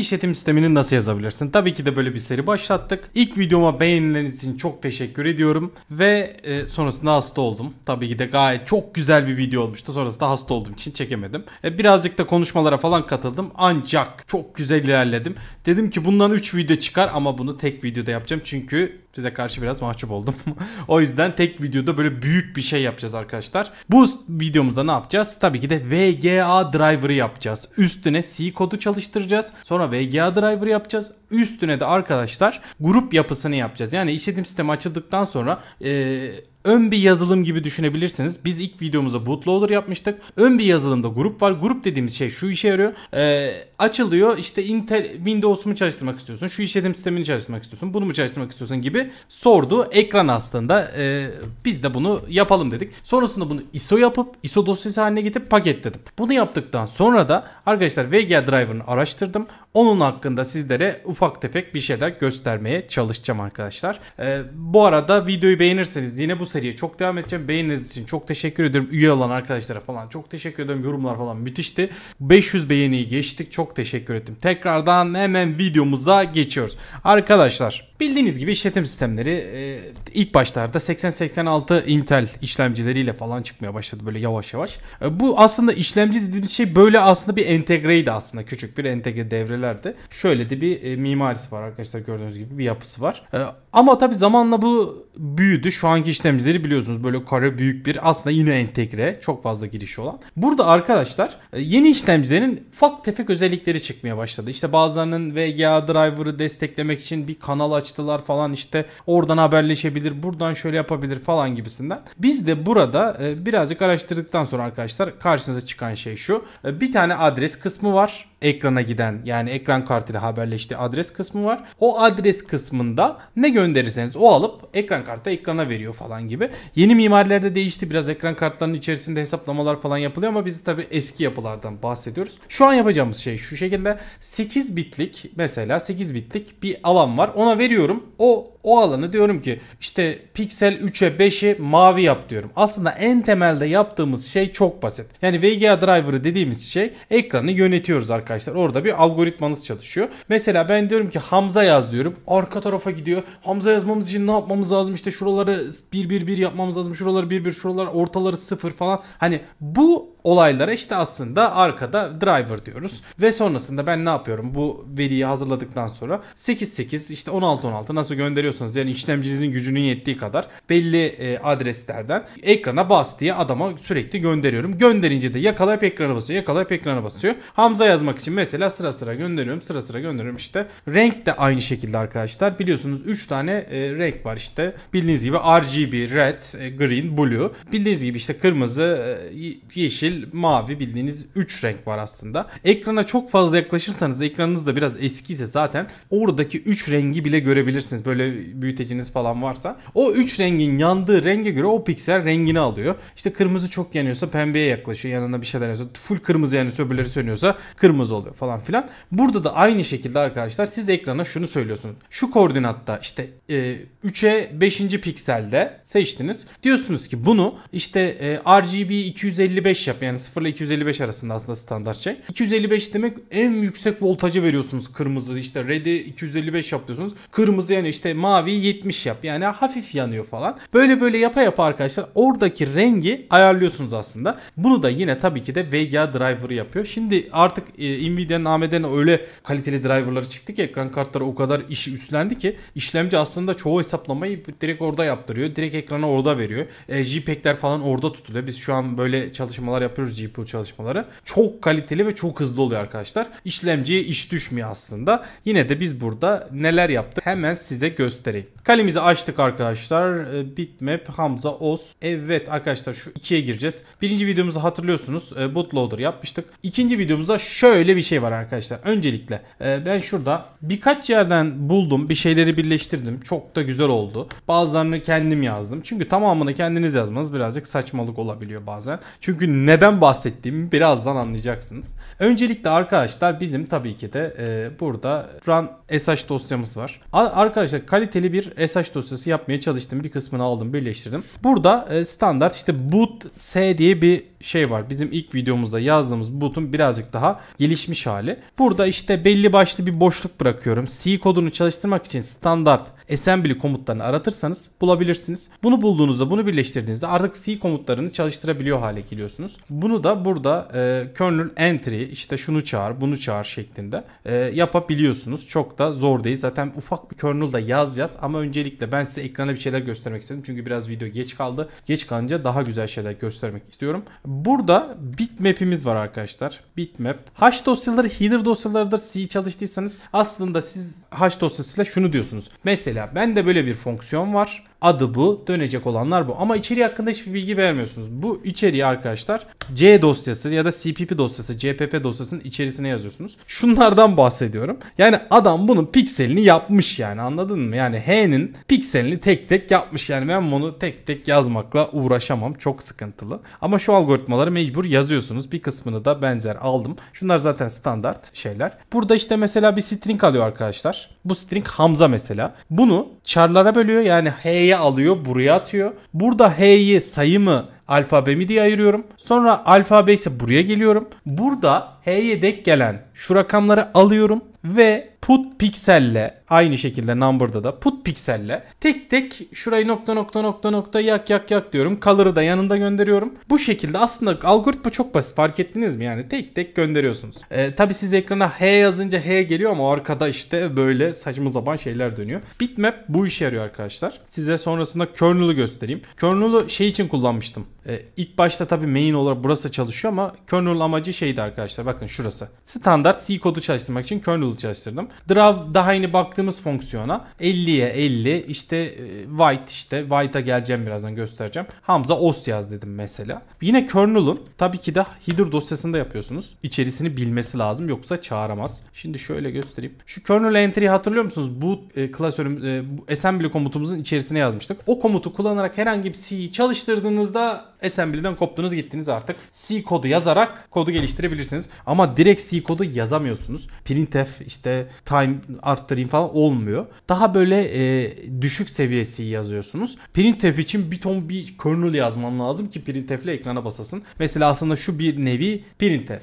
kendi işletim sistemini nasıl yazabilirsin? Tabii ki de böyle bir seri başlattık. İlk videoma beğenileriniz için çok teşekkür ediyorum ve e, sonrasında hasta oldum. Tabii ki de gayet çok güzel bir video olmuştu. Sonrasında hasta olduğum için çekemedim. E, birazcık da konuşmalara falan katıldım ancak çok güzel ilerledim. Dedim ki bundan 3 video çıkar ama bunu tek videoda yapacağım çünkü size karşı biraz mahcup oldum. o yüzden tek videoda böyle büyük bir şey yapacağız arkadaşlar. Bu videomuzda ne yapacağız? Tabii ki de VGA driver'ı yapacağız. Üstüne C kodu çalıştıracağız. Sonra VGA driver yapacağız. Üstüne de arkadaşlar grup yapısını yapacağız. Yani işletim sistemi açıldıktan sonra e, ön bir yazılım gibi düşünebilirsiniz. Biz ilk videomuzda bootloader yapmıştık. Ön bir yazılımda grup var. Grup dediğimiz şey şu işe yarıyor. Ee, açılıyor İşte Intel Windows mu çalıştırmak istiyorsun? Şu işletim sistemini çalıştırmak istiyorsun? Bunu mu çalıştırmak istiyorsun gibi sordu. Ekran aslında. Ee, biz de bunu yapalım dedik. Sonrasında bunu ISO yapıp ISO dosyası haline getirip paketledim. Bunu yaptıktan sonra da arkadaşlar VGA driver'ını araştırdım. Onun hakkında sizlere ufak tefek bir şeyler göstermeye çalışacağım arkadaşlar. Ee, bu arada videoyu beğenirseniz yine bu seriye çok devam edeceğim. Beğeniniz için çok teşekkür ediyorum. Üye olan arkadaşlara falan çok teşekkür ediyorum. Yorumlar falan müthişti. 500 beğeniyi geçtik. Çok teşekkür ettim. Tekrardan hemen videomuza geçiyoruz. Arkadaşlar Bildiğiniz gibi işletim sistemleri e, ilk başlarda 80-86 Intel işlemcileriyle falan çıkmaya başladı böyle yavaş yavaş. E, bu aslında işlemci dediğimiz şey böyle aslında bir entegreydi aslında küçük bir entegre devrelerdi. Şöyle de bir e, mimarisi var arkadaşlar gördüğünüz gibi bir yapısı var. E, ama tabi zamanla bu büyüdü. Şu anki işlemcileri biliyorsunuz böyle kare büyük bir aslında yine entegre çok fazla girişi olan. Burada arkadaşlar e, yeni işlemcilerin ufak tefek özellikleri çıkmaya başladı. İşte bazılarının VGA driver'ı desteklemek için bir kanal açtılar falan işte oradan haberleşebilir buradan şöyle yapabilir falan gibisinden. Biz de burada e, birazcık araştırdıktan sonra arkadaşlar karşınıza çıkan şey şu. E, bir tane adres kısmı var ekrana giden yani ekran kartıyla haberleştiği adres kısmı var. O adres kısmında ne gönderirseniz o alıp ekran kartı ekrana veriyor falan gibi. Yeni mimarilerde değişti biraz ekran kartlarının içerisinde hesaplamalar falan yapılıyor ama biz tabi eski yapılardan bahsediyoruz. Şu an yapacağımız şey şu şekilde 8 bitlik mesela 8 bitlik bir alan var ona veriyorum. O o alanı diyorum ki işte piksel 3'e 5'i mavi yap diyorum. Aslında en temelde yaptığımız şey çok basit. Yani VGA driver'ı dediğimiz şey ekranı yönetiyoruz arkadaşlar arkadaşlar. Orada bir algoritmanız çalışıyor. Mesela ben diyorum ki Hamza yaz diyorum. Arka tarafa gidiyor. Hamza yazmamız için ne yapmamız lazım? İşte şuraları 1 1 1 yapmamız lazım. Şuraları 1 1 şuralar ortaları 0 falan. Hani bu olaylara işte aslında arkada driver diyoruz. Ve sonrasında ben ne yapıyorum bu veriyi hazırladıktan sonra 8-8 işte 16-16 nasıl gönderiyorsanız yani işlemcinizin gücünün yettiği kadar belli e, adreslerden ekrana bas diye adama sürekli gönderiyorum. Gönderince de yakalayıp ekrana basıyor yakalayıp ekrana basıyor. Hamza yazmak için mesela sıra sıra gönderiyorum sıra sıra gönderiyorum işte. Renk de aynı şekilde arkadaşlar biliyorsunuz 3 tane e, renk var işte bildiğiniz gibi RGB, red, e, green, blue. Bildiğiniz gibi işte kırmızı, yeşil yeşil, mavi bildiğiniz 3 renk var aslında. Ekrana çok fazla yaklaşırsanız ekranınız da biraz eskiyse zaten oradaki 3 rengi bile görebilirsiniz. Böyle büyüteciniz falan varsa. O 3 rengin yandığı renge göre o piksel rengini alıyor. İşte kırmızı çok yanıyorsa pembeye yaklaşıyor. Yanında bir şeyler yanıyorsa full kırmızı yanıyorsa öbürleri sönüyorsa kırmızı oluyor falan filan. Burada da aynı şekilde arkadaşlar siz ekrana şunu söylüyorsunuz. Şu koordinatta işte e, 3'e 5. pikselde seçtiniz. Diyorsunuz ki bunu işte e, RGB 255 yap yani 0 ile 255 arasında aslında standart şey. 255 demek en yüksek voltajı veriyorsunuz kırmızı işte red'i 255 yap diyorsunuz. Kırmızı yani işte mavi 70 yap yani hafif yanıyor falan. Böyle böyle yapa yapa arkadaşlar oradaki rengi ayarlıyorsunuz aslında. Bunu da yine tabii ki de VGA driver'ı yapıyor. Şimdi artık e, Nvidia'nın AMD'nin öyle kaliteli driver'ları çıktı ki ekran kartları o kadar işi üstlendi ki işlemci aslında çoğu hesaplamayı direkt orada yaptırıyor. Direkt ekrana orada veriyor. E, JPEG'ler falan orada tutuluyor. Biz şu an böyle çalışmalar yapıyoruz yapıyoruz GPU çalışmaları. Çok kaliteli ve çok hızlı oluyor arkadaşlar. İşlemciye iş düşmüyor aslında. Yine de biz burada neler yaptık hemen size göstereyim. Kalemizi açtık arkadaşlar. Ee, bitmap, Hamza, Oz. Evet arkadaşlar şu ikiye gireceğiz. Birinci videomuzu hatırlıyorsunuz. Ee, bootloader yapmıştık. İkinci videomuzda şöyle bir şey var arkadaşlar. Öncelikle e, ben şurada birkaç yerden buldum. Bir şeyleri birleştirdim. Çok da güzel oldu. Bazılarını kendim yazdım. Çünkü tamamını kendiniz yazmanız birazcık saçmalık olabiliyor bazen. Çünkü neden neden bahsettiğimi birazdan anlayacaksınız. Öncelikle arkadaşlar bizim tabii ki de e, burada run SH dosyamız var. A arkadaşlar kaliteli bir SH dosyası yapmaya çalıştım. Bir kısmını aldım birleştirdim. Burada e, standart işte boot S diye bir şey var. Bizim ilk videomuzda yazdığımız boot'un birazcık daha gelişmiş hali. Burada işte belli başlı bir boşluk bırakıyorum. C kodunu çalıştırmak için standart assembly komutlarını aratırsanız bulabilirsiniz. Bunu bulduğunuzda bunu birleştirdiğinizde artık C komutlarını çalıştırabiliyor hale geliyorsunuz. Bunu da burada e, kernel entry işte şunu çağır bunu çağır şeklinde e, yapabiliyorsunuz. Çok da zor değil. Zaten ufak bir kernel da yazacağız ama öncelikle ben size ekrana bir şeyler göstermek istedim. Çünkü biraz video geç kaldı. Geç kalınca daha güzel şeyler göstermek istiyorum. Burada bitmap'imiz var arkadaşlar. Bitmap. Hash dosyaları header dosyalarıdır. C çalıştıysanız aslında siz hash dosyasıyla şunu diyorsunuz. Mesela bende böyle bir fonksiyon var. Adı bu. Dönecek olanlar bu. Ama içeriği hakkında hiçbir bilgi vermiyorsunuz. Bu içeriği arkadaşlar C dosyası ya da CPP dosyası, CPP dosyasının içerisine yazıyorsunuz. Şunlardan bahsediyorum. Yani adam bunun pikselini yapmış yani anladın mı? Yani H'nin pikselini tek tek yapmış. Yani ben bunu tek tek yazmakla uğraşamam. Çok sıkıntılı. Ama şu algoritmaları mecbur yazıyorsunuz. Bir kısmını da benzer aldım. Şunlar zaten standart şeyler. Burada işte mesela bir string alıyor arkadaşlar. Bu string Hamza mesela. Bunu çarlara bölüyor. Yani H'ye H'yi alıyor buraya atıyor. Burada H'yi sayı mı alfabe mi diye ayırıyorum. Sonra alfabe ise buraya geliyorum. Burada H'ye dek gelen şu rakamları alıyorum ve put pikselle aynı şekilde number'da da put pikselle tek tek şurayı nokta nokta nokta nokta yak yak yak diyorum. Color'ı da yanında gönderiyorum. Bu şekilde aslında algoritma çok basit fark ettiniz mi? Yani tek tek gönderiyorsunuz. Ee, tabii siz ekrana H yazınca H geliyor ama arkada işte böyle saçma sapan şeyler dönüyor. Bitmap bu işe yarıyor arkadaşlar. Size sonrasında kernel'ı göstereyim. Kernel'ı şey için kullanmıştım. Ee, ilk başta tabii main olarak burası çalışıyor ama kernel amacı şeydi arkadaşlar. Bakın şurası. Standart C kodu çalıştırmak için kernel'ı çalıştırdım. Draw daha yeni baktığımız fonksiyona 50'ye 50 işte e, white işte white'a geleceğim birazdan göstereceğim. Hamza os yaz dedim mesela. Yine kernel'ın tabii ki de header dosyasında yapıyorsunuz. İçerisini bilmesi lazım yoksa çağıramaz. Şimdi şöyle göstereyim. Şu kernel entry'yi hatırlıyor musunuz? Bu e, klasörüm e, assembly komutumuzun içerisine yazmıştık. O komutu kullanarak herhangi bir C'yi çalıştırdığınızda Assembly'den koptunuz gittiniz artık. C kodu yazarak kodu geliştirebilirsiniz. Ama direkt C kodu yazamıyorsunuz. Printf işte time arttırayım falan olmuyor. Daha böyle e, düşük seviyesi yazıyorsunuz. Printf için bir ton bir kernel yazman lazım ki printf ile ekrana basasın. Mesela aslında şu bir nevi printf. E,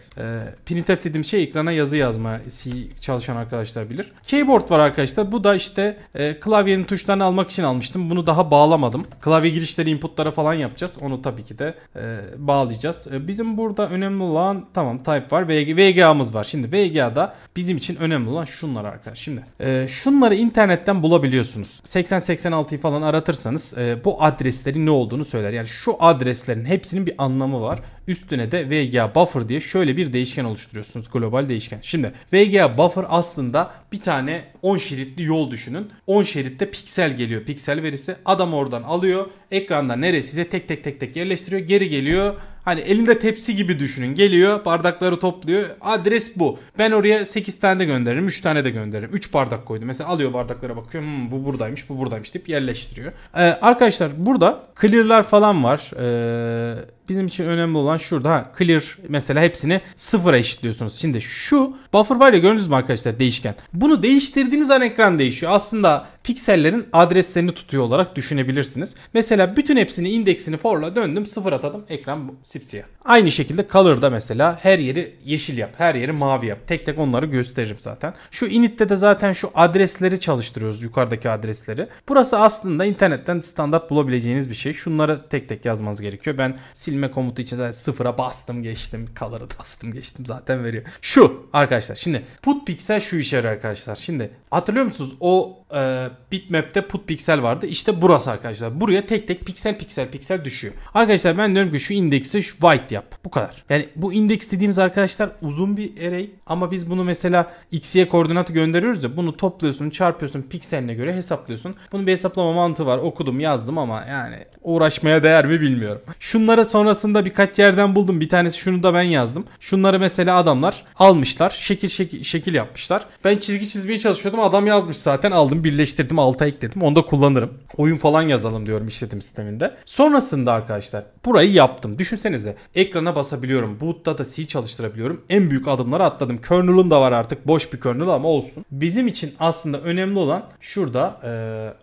printf dediğim şey ekrana yazı yazma. C çalışan arkadaşlar bilir. Keyboard var arkadaşlar. Bu da işte e, klavyenin tuşlarını almak için almıştım. Bunu daha bağlamadım. Klavye girişleri inputlara falan yapacağız. Onu tabii ki e, bağlayacağız. E, bizim burada önemli olan tamam type var. VG, VGA'mız var. Şimdi VGA'da bizim için önemli olan şunlar arkadaşlar. Şimdi e, şunları internetten bulabiliyorsunuz. 80-86'yı falan aratırsanız e, bu adresleri ne olduğunu söyler. Yani şu adreslerin hepsinin bir anlamı var. Üstüne de VGA buffer diye şöyle bir değişken oluşturuyorsunuz. Global değişken. Şimdi VGA buffer aslında bir tane 10 şeritli yol düşünün. 10 şeritte piksel geliyor. Piksel verisi adam oradan alıyor. Ekranda neresi size tek tek tek tek yerleştiriyor gerçekleştiriyor. Geri geliyor Hani elinde tepsi gibi düşünün. Geliyor bardakları topluyor. Adres bu. Ben oraya 8 tane de gönderirim. 3 tane de gönderirim. 3 bardak koydu. Mesela alıyor bardaklara bakıyor. Hmm, bu buradaymış bu buradaymış deyip yerleştiriyor. Ee, arkadaşlar burada clear'lar falan var. Ee, bizim için önemli olan şurada. Ha, clear mesela hepsini sıfıra eşitliyorsunuz. Şimdi şu buffer var ya gördünüz mü arkadaşlar değişken. Bunu değiştirdiğiniz an ekran değişiyor. Aslında piksellerin adreslerini tutuyor olarak düşünebilirsiniz. Mesela bütün hepsini indeksini for'la döndüm sıfır atadım. Ekran Sipsiyah. Aynı şekilde Color'da mesela her yeri yeşil yap, her yeri mavi yap. Tek tek onları gösteririm zaten. Şu init'te de zaten şu adresleri çalıştırıyoruz yukarıdaki adresleri. Burası aslında internetten standart bulabileceğiniz bir şey. Şunları tek tek yazmanız gerekiyor. Ben silme komutu için zaten sıfıra bastım geçtim. Color'ı bastım geçtim zaten veriyor. Şu arkadaşlar şimdi put pixel şu işe yarar arkadaşlar. Şimdi hatırlıyor musunuz o e, bitmap'te put piksel vardı. İşte burası arkadaşlar. Buraya tek tek piksel piksel piksel düşüyor. Arkadaşlar ben diyorum ki şu indeksi şu white yap. Bu kadar. Yani bu indeks dediğimiz arkadaşlar uzun bir array ama biz bunu mesela x'ye koordinatı gönderiyoruz ya bunu topluyorsun, çarpıyorsun, pikseline göre hesaplıyorsun. Bunun bir hesaplama mantığı var. Okudum, yazdım ama yani uğraşmaya değer mi bilmiyorum. Şunları sonrasında birkaç yerden buldum. Bir tanesi şunu da ben yazdım. Şunları mesela adamlar almışlar. Şekil şekil, şekil yapmışlar. Ben çizgi çizmeye çalışıyordum. Adam yazmış zaten aldım aldım birleştirdim alta ekledim. Onu da kullanırım. Oyun falan yazalım diyorum işletim sisteminde. Sonrasında arkadaşlar Burayı yaptım. Düşünsenize ekrana basabiliyorum. Boot'ta da C çalıştırabiliyorum. En büyük adımları atladım. Kernel'ım da var artık. Boş bir kernel ama olsun. Bizim için aslında önemli olan şurada e,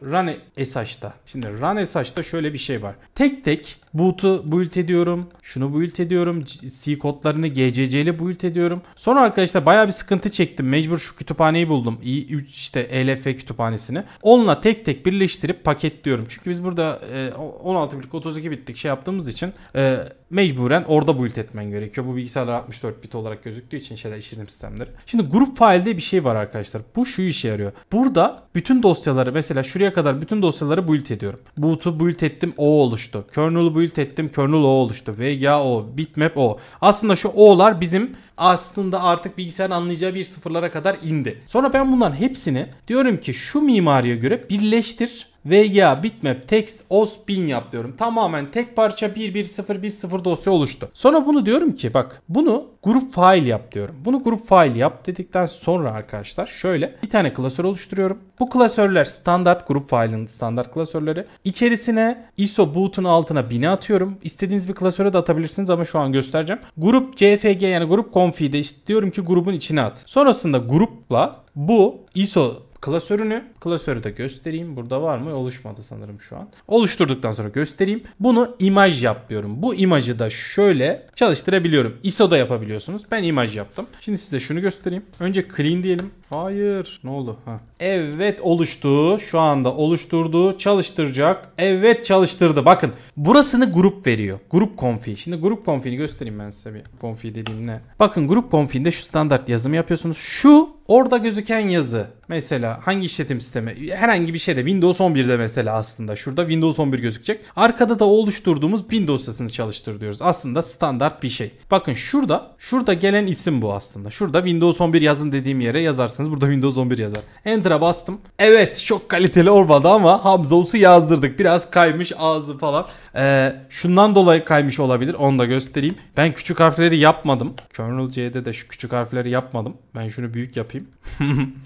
run SH'da. Şimdi run SH'da şöyle bir şey var. Tek tek boot'u build ediyorum. Şunu build ediyorum. C kodlarını GCC'li ile build ediyorum. Sonra arkadaşlar baya bir sıkıntı çektim. Mecbur şu kütüphaneyi buldum. i3 işte ELF kütüphanesini. Onunla tek tek birleştirip paketliyorum. Çünkü biz burada e, 16 bitlik 32 bitlik şey yaptığımız için için e, mecburen orada build etmen gerekiyor. Bu bilgisayarlar 64 bit olarak gözüktüğü için şeyler işletim sistemleri. Şimdi grup failde bir şey var arkadaşlar. Bu şu işe yarıyor. Burada bütün dosyaları mesela şuraya kadar bütün dosyaları build ediyorum. Boot'u build ettim o oluştu. Kernel'u build ettim kernel o oluştu. VGA o, bitmap o. Aslında şu o'lar bizim aslında artık bilgisayarın anlayacağı bir sıfırlara kadar indi. Sonra ben bunların hepsini diyorum ki şu mimariye göre birleştir VGA bitmap text os bin yap diyorum. Tamamen tek parça 11010 dosya oluştu. Sonra bunu diyorum ki bak bunu grup file yap diyorum. Bunu grup file yap dedikten sonra arkadaşlar şöyle bir tane klasör oluşturuyorum. Bu klasörler standart grup file'ın standart klasörleri. İçerisine ISO boot'un altına bini atıyorum. İstediğiniz bir klasöre de atabilirsiniz ama şu an göstereceğim. Grup CFG yani grup config'de diyorum ki grubun içine at. Sonrasında grupla bu ISO klasörünü. Klasörü de göstereyim. Burada var mı? Oluşmadı sanırım şu an. Oluşturduktan sonra göstereyim. Bunu imaj yapıyorum. Bu imajı da şöyle çalıştırabiliyorum. ISO da yapabiliyorsunuz. Ben imaj yaptım. Şimdi size şunu göstereyim. Önce clean diyelim. Hayır. Ne oldu? Ha. Evet oluştu. Şu anda oluşturdu. Çalıştıracak. Evet çalıştırdı. Bakın burasını grup veriyor. Grup konfi. Şimdi grup konfini göstereyim ben size bir. Konfi dediğim ne? Bakın grup konfinde şu standart yazımı yapıyorsunuz. Şu Orada gözüken yazı mesela hangi işletim sistemi herhangi bir şeyde Windows 11'de mesela aslında şurada Windows 11 gözükecek. Arkada da oluşturduğumuz Win dosyasını çalıştır diyoruz. Aslında standart bir şey. Bakın şurada şurada gelen isim bu aslında. Şurada Windows 11 yazın dediğim yere yazarsanız burada Windows 11 yazar. Enter'a bastım. Evet çok kaliteli olmadı ama Hamzos'u yazdırdık. Biraz kaymış ağzı falan. Ee, şundan dolayı kaymış olabilir. Onu da göstereyim. Ben küçük harfleri yapmadım. Kernel C'de de şu küçük harfleri yapmadım. Ben şunu büyük yapayım yapayım.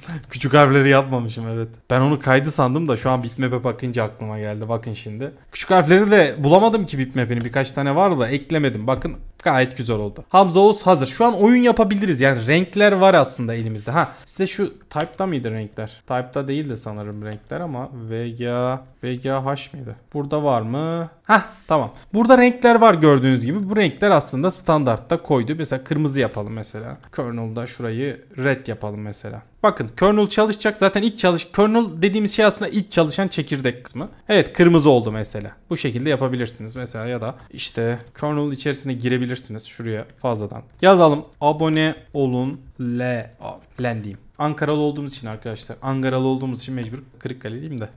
Küçük harfleri yapmamışım evet. Ben onu kaydı sandım da şu an bitmap'e bakınca aklıma geldi. Bakın şimdi. Küçük harfleri de bulamadım ki bitmap'ini. Birkaç tane var da eklemedim. Bakın gayet güzel oldu. Hamza Oğuz hazır. Şu an oyun yapabiliriz. Yani renkler var aslında elimizde. Ha size şu type'da mıydı renkler? Type'da değil de sanırım renkler ama VGA VGA H mıydı? Burada var mı? Hah tamam. Burada renkler var gördüğünüz gibi. Bu renkler aslında standartta koydu. Mesela kırmızı yapalım mesela. Kernel'da şurayı red yapalım mesela. Bakın kernel çalışacak. Zaten ilk çalış kernel dediğimiz şey aslında ilk çalışan çekirdek kısmı. Evet kırmızı oldu mesela. Bu şekilde yapabilirsiniz mesela ya da işte kernel içerisine girebilirsiniz şuraya fazladan. Yazalım abone olun L len diyeyim. Ankaralı olduğumuz için arkadaşlar. Ankaralı olduğumuz için mecbur Kırıkkale diyeyim de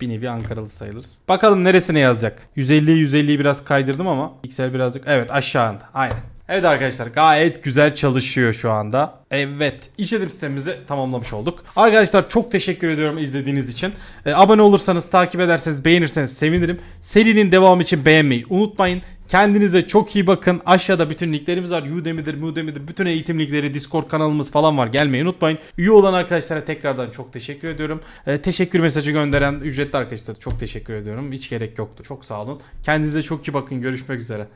bir nevi Ankaralı sayılırız. Bakalım neresine yazacak? 150'yi 150'yi biraz kaydırdım ama. Piksel birazcık. Evet aşağında. Aynen. Evet arkadaşlar gayet güzel çalışıyor şu anda. Evet işletim sistemimizi tamamlamış olduk. Arkadaşlar çok teşekkür ediyorum izlediğiniz için. E, abone olursanız takip ederseniz beğenirseniz sevinirim. Serinin devamı için beğenmeyi unutmayın. Kendinize çok iyi bakın. Aşağıda bütün linklerimiz var. Udemy'dir, Udemy'dir. Bütün eğitim linkleri, Discord kanalımız falan var. Gelmeyi unutmayın. Üye olan arkadaşlara tekrardan çok teşekkür ediyorum. E, teşekkür mesajı gönderen ücretli arkadaşlara çok teşekkür ediyorum. Hiç gerek yoktu. Çok sağ olun. Kendinize çok iyi bakın. Görüşmek üzere.